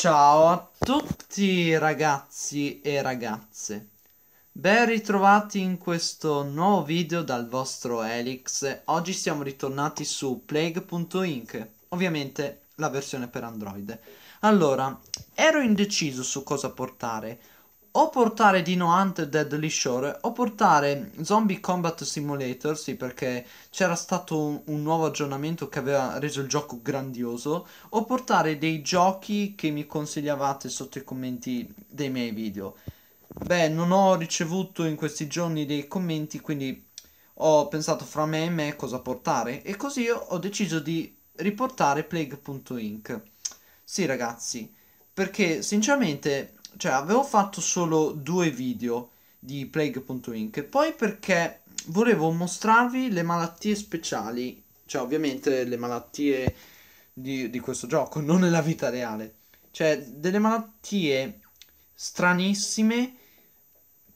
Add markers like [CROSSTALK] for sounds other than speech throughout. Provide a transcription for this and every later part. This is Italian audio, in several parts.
Ciao a tutti ragazzi e ragazze, ben ritrovati in questo nuovo video dal vostro Helix, oggi siamo ritornati su Plague.inc, ovviamente la versione per Android. Allora, ero indeciso su cosa portare, o portare Dino Hunt Deadly Shore o portare Zombie Combat Simulator, sì perché c'era stato un, un, nuovo aggiornamento che aveva reso il gioco grandioso, o portare dei giochi che mi consigliavate sotto i commenti dei miei video. Beh, non ho ricevuto in questi giorni dei commenti, quindi ho pensato fra me e me cosa portare e così ho deciso di riportare Plague.inc. Sì ragazzi, perché sinceramente cioè avevo fatto solo due video di Plague.inc poi perché volevo mostrarvi le malattie speciali, cioè ovviamente le malattie di, di questo gioco, non nella vita reale, cioè delle malattie stranissime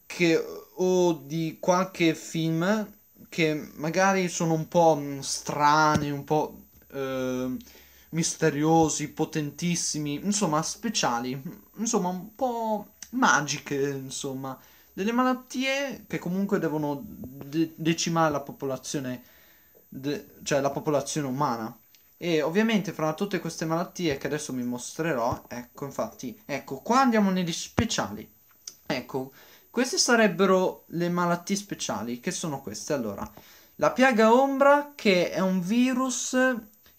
che, o di qualche film che magari sono un po' strane, un po'... Eh, misteriosi, potentissimi, insomma speciali, insomma un po' magiche, insomma, delle malattie che comunque devono de- decimare la popolazione, de- cioè la popolazione umana. E ovviamente fra tutte queste malattie che adesso vi mostrerò, ecco infatti, ecco qua andiamo negli speciali. Ecco, queste sarebbero le malattie speciali, che sono queste allora. La piaga ombra che è un virus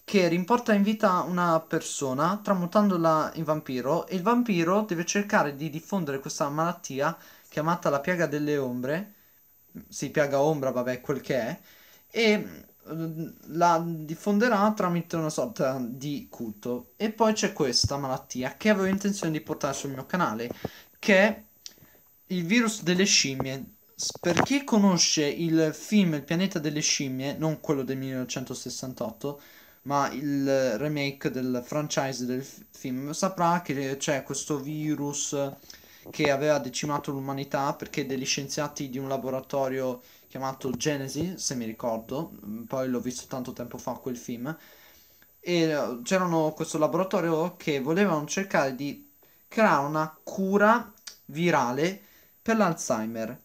che rimporta in vita una persona tramutandola in vampiro e il vampiro deve cercare di diffondere questa malattia chiamata la piaga delle ombre, sì, piaga ombra, vabbè, quel che è, e mm, la diffonderà tramite una sorta di culto. E poi c'è questa malattia che avevo intenzione di portare sul mio canale, che è il virus delle scimmie. Per chi conosce il film Il pianeta delle scimmie, non quello del 1968, ma il remake del franchise del film saprà che c'è questo virus che aveva decimato l'umanità perché degli scienziati di un laboratorio chiamato Genesi, se mi ricordo, mm, poi l'ho visto tanto tempo fa quel film, e eh, c'erano questo laboratorio che volevano cercare di creare una cura virale per l'Alzheimer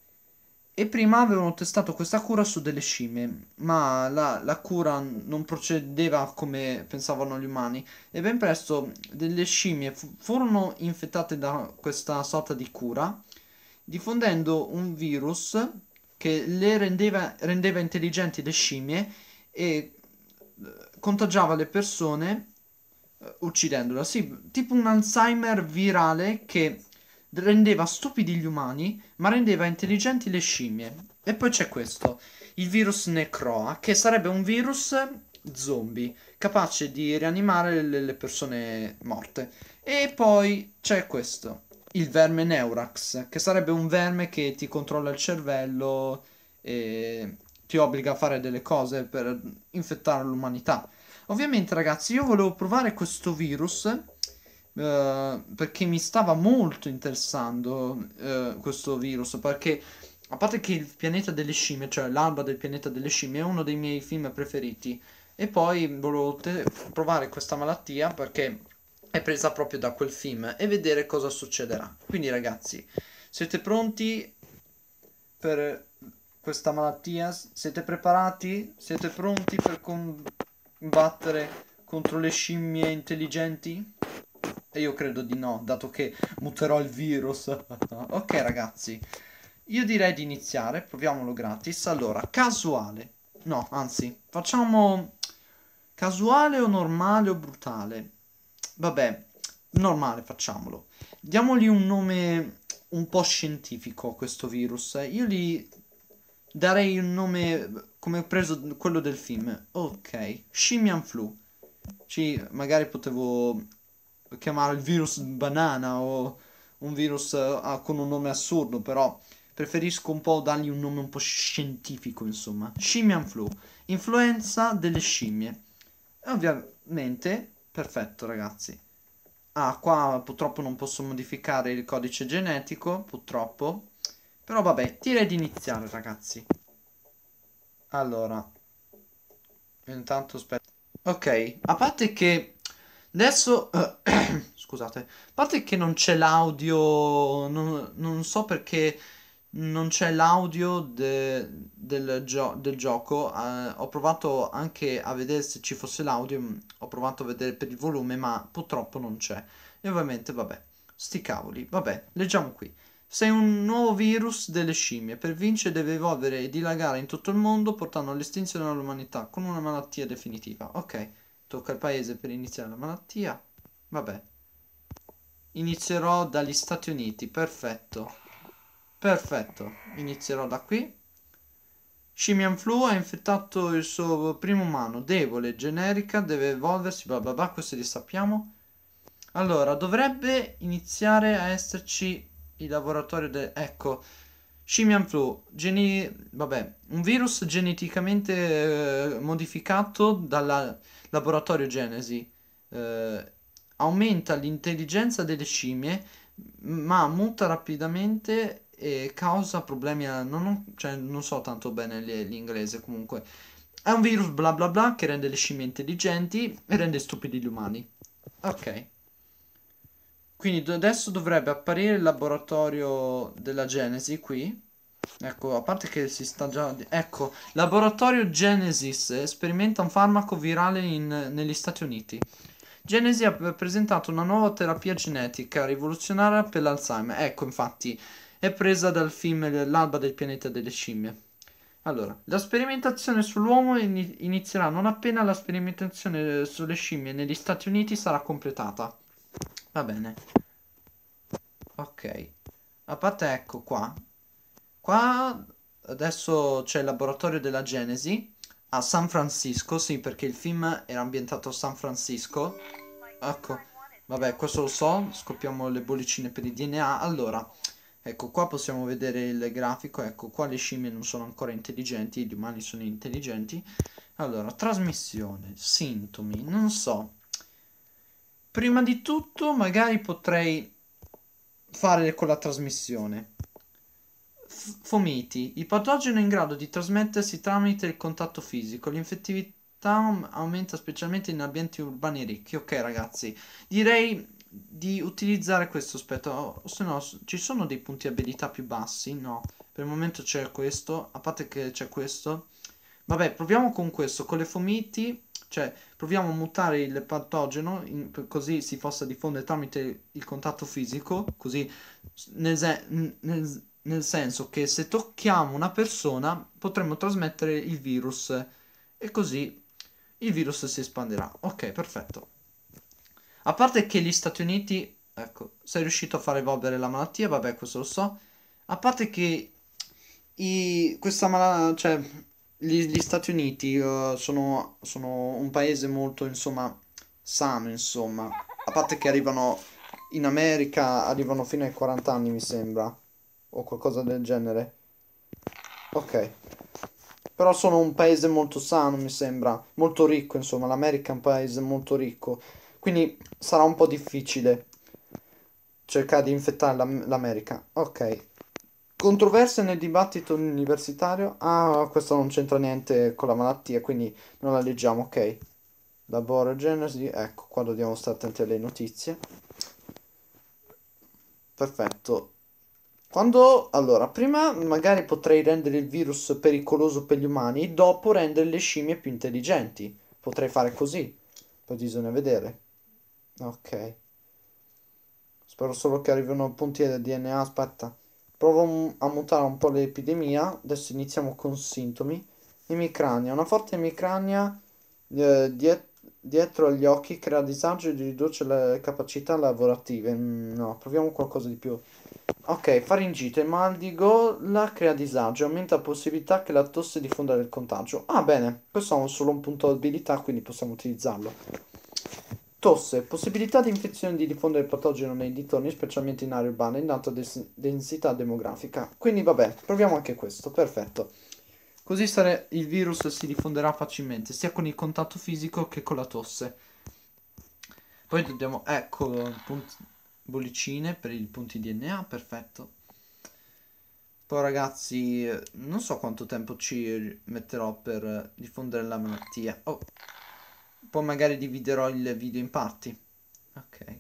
e prima avevano testato questa cura su delle scimmie, ma la, la, cura non procedeva come pensavano gli umani e ben presto delle scimmie fu furono infettate da questa sorta di cura, diffondendo un virus che le rendeva, rendeva intelligenti le scimmie e eh, contagiava le persone eh, uccidendola. Sì, tipo un Alzheimer virale che rendeva stupidi gli umani, ma rendeva intelligenti le scimmie. E poi c'è questo, il virus Necroa, che sarebbe un virus zombie, capace di rianimare le, persone morte. E poi c'è questo, il verme Neurax, che sarebbe un verme che ti controlla il cervello e ti obbliga a fare delle cose per infettare l'umanità. Ovviamente ragazzi io volevo provare questo virus eh, perché mi stava molto interessando uh, questo virus perché a parte che il pianeta delle scimmie cioè l'alba del pianeta delle scimmie è uno dei miei film preferiti e poi volevo te- provare questa malattia perché è presa proprio da quel film e vedere cosa succederà quindi ragazzi siete pronti per questa malattia siete preparati siete pronti per combattere contro le scimmie intelligenti e io credo di no, dato che muterò il virus. [LAUGHS] ok ragazzi, io direi di iniziare, proviamolo gratis. Allora, casuale. No, anzi, facciamo casuale o normale o brutale. Vabbè, normale facciamolo. Diamogli un nome un po' scientifico a questo virus. Io gli darei un nome come ho preso quello del film. Ok, Scimian Flu. Sì, magari potevo chiamare il virus banana o un virus uh, con un nome assurdo, però preferisco un po' dargli un nome un po' scientifico, insomma. Scimmian flu, influenza delle scimmie. E ovviamente, perfetto ragazzi. Ah, qua purtroppo non posso modificare il codice genetico, purtroppo. Però vabbè, direi di iniziare ragazzi. Allora, intanto aspetta. Ok, a parte che adesso... Uh, [CLEARS THROAT] [CLEARS THROAT] Scusate. A parte che non c'è l'audio... Non, non so perché non c'è l'audio de, del, gio, del, gioco. Eh, ho provato anche a vedere se ci fosse l'audio. Mm, ho provato a vedere per il volume, ma purtroppo non c'è. E ovviamente, vabbè, sti cavoli. Vabbè, leggiamo qui. Sei un nuovo virus delle scimmie. Per vincere deve evolvere e dilagare in tutto il mondo, portando all'estinzione dell'umanità con una malattia definitiva. Ok, tocca al paese per iniziare la malattia. Vabbè. Inizierò dagli Stati Uniti, perfetto. Perfetto, inizierò da qui. Simian Flu ha infettato il suo primo umano, debole, generica, deve evolversi, bla bla bla, questo li sappiamo. Allora, dovrebbe iniziare a esserci il laboratorio del... Ecco, Simian Flu, geni... vabbè, un virus geneticamente eh, modificato dal laboratorio Genesi. Eh, aumenta l'intelligenza delle scimmie, ma muta rapidamente e causa problemi. A... Non, ho... cioè, non so tanto bene l'inglese comunque. È un virus bla bla bla che rende le scimmie intelligenti e rende stupidi gli umani. Ok. Quindi adesso dovrebbe apparire il laboratorio della Genesi qui. Ecco, a parte che si sta già... Ecco, laboratorio Genesis sperimenta un farmaco virale in... negli Stati Uniti. Genesi ha presentato una nuova terapia genetica rivoluzionaria per l'Alzheimer. Ecco, infatti, è presa dal film L'alba del pianeta delle scimmie. Allora, la sperimentazione sull'uomo inizierà non appena la sperimentazione eh, sulle scimmie negli Stati Uniti sarà completata. Va bene. Ok. A parte ecco qua. Qua adesso c'è il laboratorio della Genesi a San Francisco, sì, perché il film era ambientato a San Francisco. Ecco, vabbè, questo lo so, scoppiamo le bollicine per il DNA. Allora, ecco, qua possiamo vedere il grafico, ecco, qua le scimmie non sono ancora intelligenti, gli umani sono intelligenti. Allora, trasmissione, sintomi, non so. Prima di tutto, magari potrei fare con la trasmissione fomiti. Il patogeno è in grado di trasmettersi tramite il contatto fisico. L'infettività aumenta specialmente in ambienti urbani ricchi. Ok, ragazzi, direi di utilizzare questo aspetto. Se no, ci sono dei punti abilità più bassi? No. Per il momento c'è questo, a parte che c'è questo. Vabbè, proviamo con questo, con le fomiti. Cioè, proviamo a mutare il patogeno in, così si possa diffondere tramite il contatto fisico. Così, nel, nel, nel senso che se tocchiamo una persona potremmo trasmettere il virus e così il virus si espanderà. Ok, perfetto. A parte che gli Stati Uniti, ecco, sei riuscito a far evolvere la malattia, vabbè, questo lo so. A parte che i, questa malattia, cioè, gli, gli, Stati Uniti uh, sono, sono un paese molto, insomma, sano, insomma. A parte che arrivano in America, arrivano fino ai 40 anni, mi sembra o qualcosa del genere. Ok. Però sono un paese molto sano, mi sembra, molto ricco, insomma, l'America è un paese molto ricco. Quindi sarà un po' difficile cercare di infettare l'America. Ok. Controversia nel dibattito universitario? Ah, questo non c'entra niente con la malattia, quindi non la leggiamo, ok. Genesi. ecco, qua dobbiamo stare attenti alle notizie. Perfetto. Quando, allora, prima magari potrei rendere il virus pericoloso per gli umani, dopo rendere le scimmie più intelligenti. Potrei fare così. Poi bisogna vedere. Ok. Spero solo che arrivino punti del DNA. Aspetta. Provo a mutare un po' l'epidemia. Adesso iniziamo con sintomi. Emicrania. Una forte emicrania eh, diet dietro agli occhi crea disagio e riduce le capacità lavorative. Mm, no, proviamo qualcosa di più Ok, faringite, mal di gola crea disagio, aumenta la possibilità che la tosse diffonda nel contagio. Ah, bene, questo ha solo un punto di abilità, quindi possiamo utilizzarlo. Tosse, possibilità di infezione di diffondere il patogeno nei dintorni, specialmente in aree urbane, in alta densità demografica. Quindi vabbè, proviamo anche questo, perfetto. Così sare- il virus si diffonderà facilmente, sia con il contatto fisico che con la tosse. Poi dobbiamo... ecco... Punt- bollicine per i punti DNA, perfetto. Poi ragazzi, non so quanto tempo ci metterò per diffondere la malattia. Oh, poi magari dividerò il video in parti. Ok.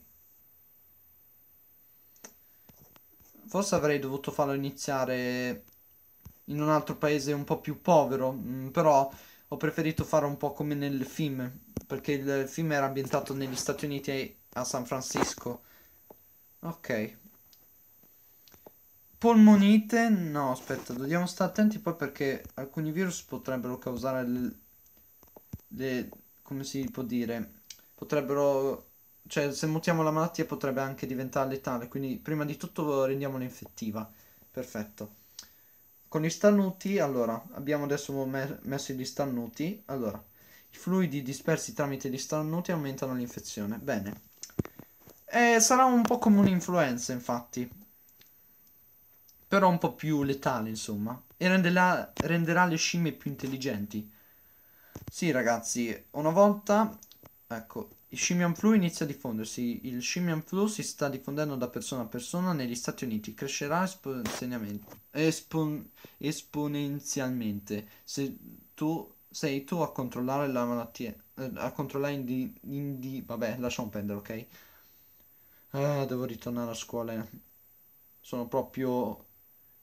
Forse avrei dovuto farlo iniziare in un altro paese un po' più povero, mm, però ho preferito fare un po' come nel film, perché il film era ambientato negli Stati Uniti a San Francisco Ok. Polmonite, no, aspetta, dobbiamo stare attenti poi perché alcuni virus potrebbero causare le, le come si può dire, potrebbero cioè se mutiamo la malattia potrebbe anche diventare letale, quindi prima di tutto rendiamola infettiva. Perfetto. Con gli stannuti, allora, abbiamo adesso messo gli stannuti, allora, i fluidi dispersi tramite gli stannuti aumentano l'infezione, bene. Eh, sarà un po' come un'influenza, infatti. Però un po' più letale, insomma. E renderà, renderà le scimmie più intelligenti. Sì, ragazzi, una volta... Ecco, il scimmia flu inizia a diffondersi. Il scimmia flu si sta diffondendo da persona a persona negli Stati Uniti. Crescerà espon esponenzialmente. Se tu sei tu a controllare la malattia... Eh, a controllare indi... indi vabbè, lasciamo perdere, ok? Ah, devo ritornare a scuola. Sono proprio...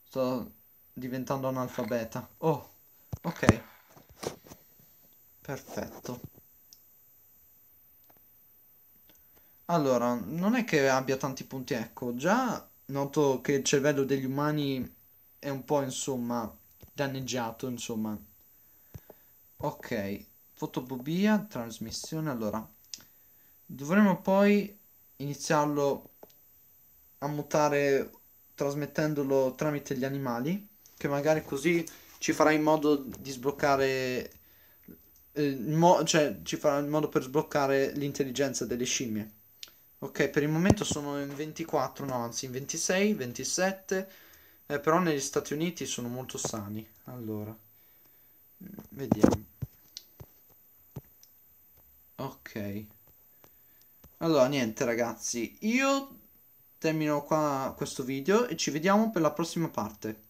Sto diventando analfabeta. Oh, ok. Perfetto. Allora, non è che abbia tanti punti, ecco. Già noto che il cervello degli umani è un po', insomma, danneggiato, insomma. Ok. Fotobobia, trasmissione, allora. Dovremmo poi iniziarlo a mutare trasmettendolo tramite gli animali, che magari così ci farà in modo di sbloccare, eh, mo- cioè ci farà in modo per sbloccare l'intelligenza delle scimmie. Ok, per il momento sono in 24, no, anzi in 26, 27, eh, però negli Stati Uniti sono molto sani. Allora, vediamo. Ok. Allora, niente ragazzi, io termino qua questo video e ci vediamo per la prossima parte.